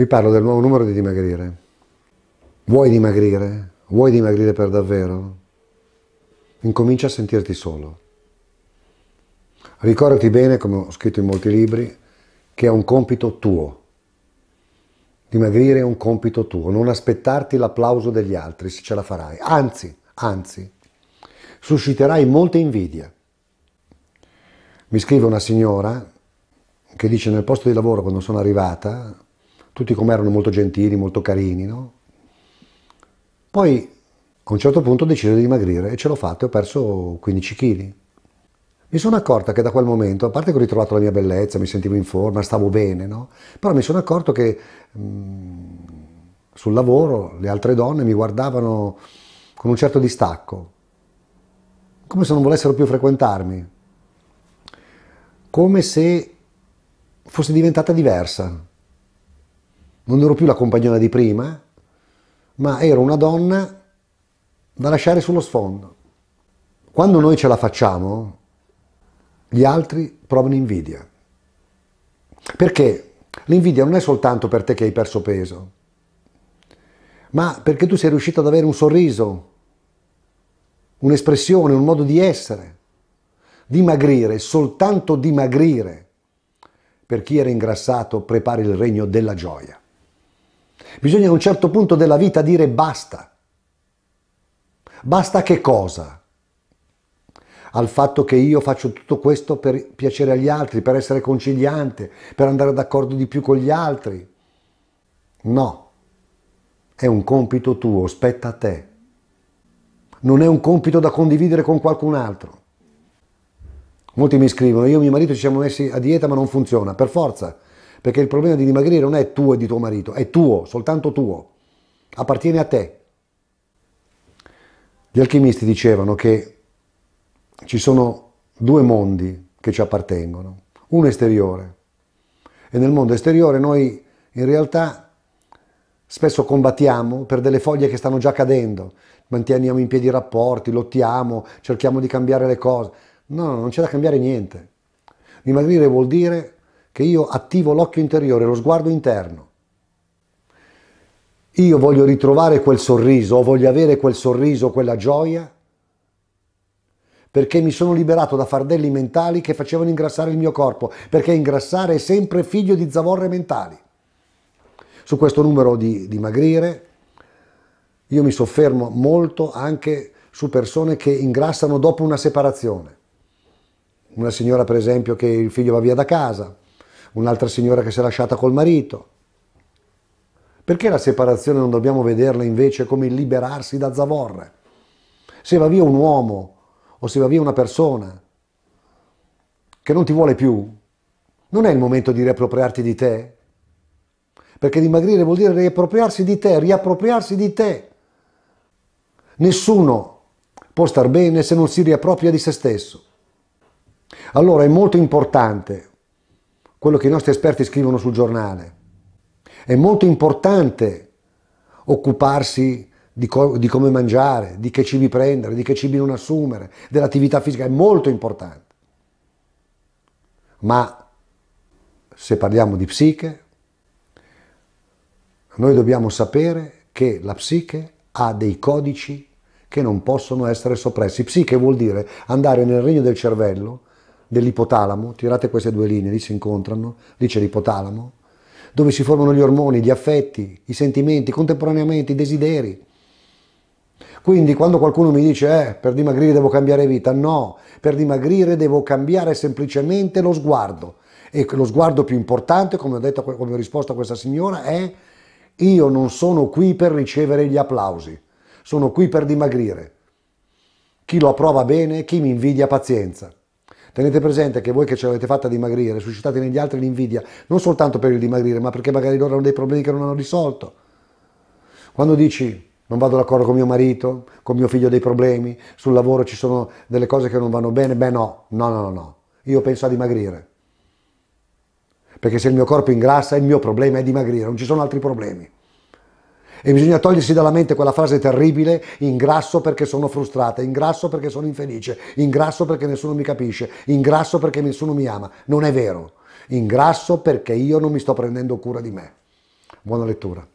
Vi parlo del nuovo numero di dimagrire. Vuoi dimagrire? Vuoi dimagrire per davvero? Incomincia a sentirti solo. Ricordati bene, come ho scritto in molti libri, che è un compito tuo. Dimagrire è un compito tuo, non aspettarti l'applauso degli altri se ce la farai. Anzi, anzi, susciterai molta invidia. Mi scrive una signora che dice nel posto di lavoro quando sono arrivata tutti come erano molto gentili, molto carini, no? Poi a un certo punto ho deciso di dimagrire e ce l'ho fatta e ho perso 15 kg. Mi sono accorta che da quel momento, a parte che ho ritrovato la mia bellezza, mi sentivo in forma, stavo bene, no? Però mi sono accorto che mh, mm, sul lavoro le altre donne mi guardavano con un certo distacco, come se non volessero più frequentarmi, come se fosse diventata diversa, non ero più la compagnona di prima, ma ero una donna da lasciare sullo sfondo. Quando noi ce la facciamo, gli altri provano invidia. Perché l'invidia non è soltanto per te che hai perso peso, ma perché tu sei riuscito ad avere un sorriso, un'espressione, un modo di essere. Dimagrire, soltanto dimagrire. Per chi era ingrassato, prepara il regno della gioia. Bisogna a un certo punto della vita dire basta. Basta che cosa? Al fatto che io faccio tutto questo per piacere agli altri, per essere conciliante, per andare d'accordo di più con gli altri. No, è un compito tuo, spetta a te. Non è un compito da condividere con qualcun altro. Molti mi scrivono, io e mio marito ci siamo messi a dieta ma non funziona, per forza perché il problema di dimagrire non è tuo e di tuo marito, è tuo, soltanto tuo, appartiene a te. Gli alchimisti dicevano che ci sono due mondi che ci appartengono, uno esteriore e nel mondo esteriore noi in realtà spesso combattiamo per delle foglie che stanno già cadendo, manteniamo in piedi i rapporti, lottiamo, cerchiamo di cambiare le cose. No, non c'è da cambiare niente. Dimagrire vuol dire che io attivo l'occhio interiore, lo sguardo interno. Io voglio ritrovare quel sorriso, o voglio avere quel sorriso, quella gioia, perché mi sono liberato da fardelli mentali che facevano ingrassare il mio corpo, perché ingrassare è sempre figlio di zavorre mentali. Su questo numero di dimagrire, io mi soffermo molto anche su persone che ingrassano dopo una separazione. Una signora, per esempio, che il figlio va via da casa, un'altra signora che si è lasciata col marito. Perché la separazione non dobbiamo vederla invece come il liberarsi da zavorre? Se va via un uomo o se va via una persona che non ti vuole più, non è il momento di riappropriarti di te? Perché dimagrire vuol dire riappropriarsi di te, riappropriarsi di te. Nessuno può star bene se non si riappropria di se stesso. Allora è molto importante quello che i nostri esperti scrivono sul giornale. È molto importante occuparsi di, co- di, come mangiare, di che cibi prendere, di che cibi non assumere, dell'attività fisica, è molto importante. Ma se parliamo di psiche, noi dobbiamo sapere che la psiche ha dei codici che non possono essere soppressi. Psiche vuol dire andare nel regno del cervello dell'ipotalamo, tirate queste due linee, lì si incontrano, lì c'è l'ipotalamo, dove si formano gli ormoni, gli affetti, i sentimenti, contemporaneamente i desideri. Quindi quando qualcuno mi dice eh, per dimagrire devo cambiare vita, no, per dimagrire devo cambiare semplicemente lo sguardo. E lo sguardo più importante, come ho detto, come ho risposto a questa signora, è io non sono qui per ricevere gli applausi, sono qui per dimagrire. Chi lo approva bene, chi mi invidia pazienza. Tenete presente che voi che ce l'avete fatta dimagrire, suscitate negli altri l'invidia, non soltanto per il dimagrire, ma perché magari loro hanno dei problemi che non hanno risolto. Quando dici non vado d'accordo con mio marito, con mio figlio ho dei problemi, sul lavoro ci sono delle cose che non vanno bene, beh no, no, no, no, no. Io penso a dimagrire. Perché se il mio corpo ingrassa, il mio problema è dimagrire, non ci sono altri problemi. E bisogna togliersi dalla mente quella frase terribile, ingrasso perché sono frustrata, ingrasso perché sono infelice, ingrasso perché nessuno mi capisce, ingrasso perché nessuno mi ama. Non è vero. Ingrasso perché io non mi sto prendendo cura di me. Buona lettura.